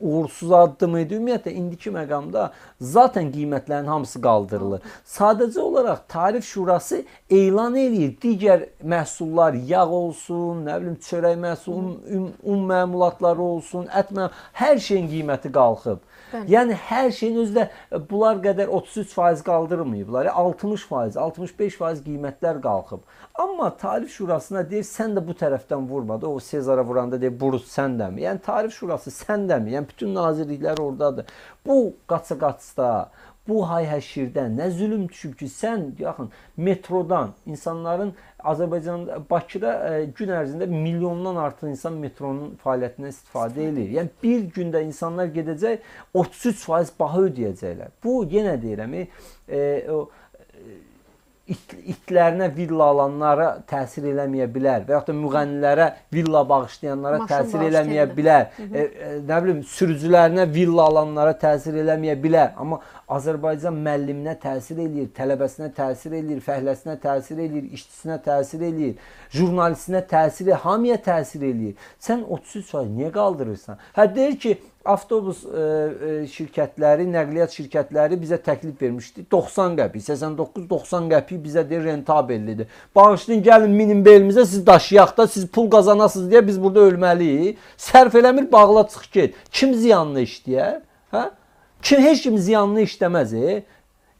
uğursuz addım idi. Ümumiyyətlə indiki məqamda zaten qiymətlərin hamısı qaldırılır. Sadəcə olaraq Tarif Şurası elan eləyir digər məhsullar, yağ olsun, nə bilim çörək məhsulu, un, un məmulatları olsun, ət məmulatları, hər şeyin qiyməti qalxıb. Bəli. Yəni hər şeyin özü də e, bunlar qədər 33% qaldırmayıblar. 60%, 65% qiymətlər qalxıb. Amma Tarif Şurasına deyir, sən də bu tərəfdən vurma da. O Sezara vuranda deyir, "Burus səndəmi?" Yəni Tarif Şurası səndəmi? Yəni bütün nazirliklər ordadır. Bu qaça-qaçda, bu hay-həşirdən nə zülm düşüb ki, sən yaxın metrodan insanların Azərbaycan Bakıda ə, e, gün ərzində milyondan artıq insan metronun fəaliyyətindən istifadə edir. Yəni bir gündə insanlar gedəcək 33% baha ödəyəcəklər. Bu yenə deyirəm, e, o e, it, itlərinə villa alanlara təsir eləməyə bilər və yaxud da müğənnilərə villa bağışlayanlara Maşın təsir eləməyə bilər. Hı -hı. E, e, nə bilim sürücülərinə villa alanlara təsir eləməyə bilər, amma Azərbaycan müəlliminə təsir eləyir, tələbəsinə təsir eləyir, fəhləsinə təsir eləyir, işçisinə təsir eləyir, jurnalistinə təsir, hamıya təsir eləyir. Sən 33 faiz niyə qaldırırsan? Hə deyir ki, avtobus e, e, şirkətləri, nəqliyyat şirkətləri bizə təklif vermişdi. 90 qəpik, 89-90 qəpik bizə də rentabillidir. Bağışlayın, gəlin minin belimizə siz daşıyaq da siz pul qazanasınız deyə biz burada ölməliyik. Sərf eləmir, bağla çıx get. Kim ziyanlı işləyər? Hə? Kim heç kim ziyanlı işləməz, e?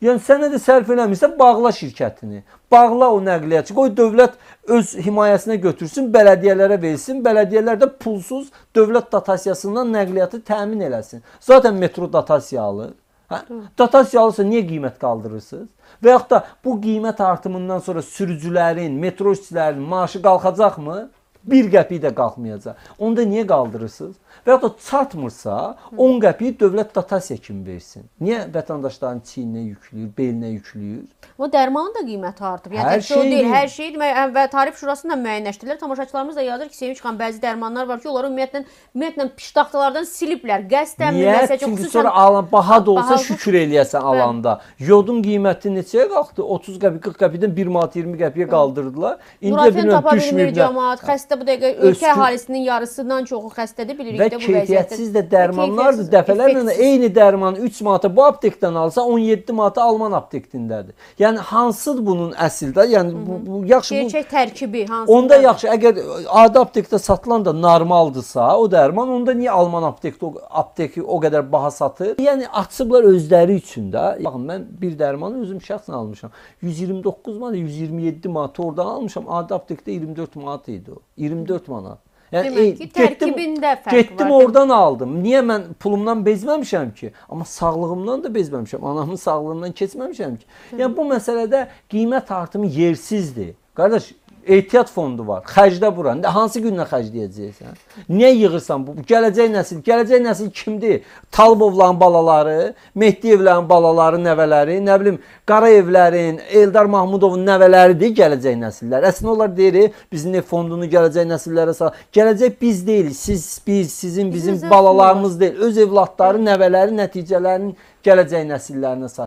Yəni sənə də sərf eləmirsən, bağla şirkətini. Bağla o nəqliyyatçı. Qoy dövlət öz himayəsinə götürsün, bələdiyyələrə versin. Bələdiyyələr də pulsuz dövlət datasiyasından nəqliyyatı təmin eləsin. Zaten metro datasiya alır. Hə? Datasiya alırsa niyə qiymət qaldırırsınız? Və yaxud da bu qiymət artımından sonra sürücülərin, metro işçilərinin maaşı qalxacaqmı? bir qəpik də qalxmayacaq. Onda niyə qaldırırsınız? Və ya da çatmırsa 10 qəpiyi dövlət dotasiya kimi versin. Niyə vətəndaşların çiyninə yüklüyür, belinə yüklüyür? Bu dərmanın da qiyməti artıb. Yəni hər şey o deyil, hər şey demək hə, və tarif şurasından müəyyənləşdirilir. Tamaşaçılarımız da yazır ki, Sevinç xan bəzi dərmanlar var ki, onları ümumiyyətlə ümumiyyətlə piştaxtalardan siliblər. Qəsdən mi, nəsə ki, xüsusən sonra alan baha da olsa baha şükür eləyəsən hə. alanda. Yodun qiyməti neçəyə qalxdı? 30 qəpik, 40 qəpikdən 1 manat 20 qəpiyə qaldırdılar. İndi bilmirəm düşmür. Cəmaət xəstə Hətta bu dəqiqə ölkə Öskü... əhalisinin yarısından çoxu xəstədir, bilirik və də bu vəziyyətdə. Və keyfiyyətsiz də dərmanlardır. Dəfələrlə eyni dərmanı 3 manata bu aptekdən alsa, 17 manata Alman aptekdindədir. Yəni hansıdır bunun əsl də? Yəni Hı -hı. bu, bu yaxşı bu gerçək tərkibi hansıdır? Onda yaxşı, əgər adi aptekdə satılan da normaldırsa, o dərman onda niyə Alman aptekdə apteki o qədər baha satır? Yəni açıblar özləri üçün də. Baxın mən bir dərmanı özüm şəxsən almışam. 129 manat, 127 manat oradan almışam. Adi aptekdə 24 manat idi o. 24 manat. Yəni Demək e, ki, tərkibində getdim, fərq getdim var. Getdim oradan aldım. Niyə mən pulumdan bezməmişəm ki? Amma sağlığımdan da bezməmişəm. Anamın sağlığından keçməmişəm ki. Yəni bu məsələdə qiymət artımı yersizdir. Qardaş, ehtiyat fondu var. Xərclə bura. Hansı günlə xərcləyəcəksən? Niyə yığırsan bu? Gələcək nəsil, gələcək nəsil kimdir? Talbovların balaları, Mehdiyevlərin balaları, nəvələri, nə bilim, Qarayevlərin, Eldar Mahmudovun nəvələridir gələcək nəsillər. Əslində onlar deyir, biz neft fondunu gələcək nəsillərə sal. Gələcək biz deyil, siz, biz, sizin, bizim, bizim balalarımız deyil. Öz evladları, nəvələri, nəticələrin gələcək nəsillərinə sal.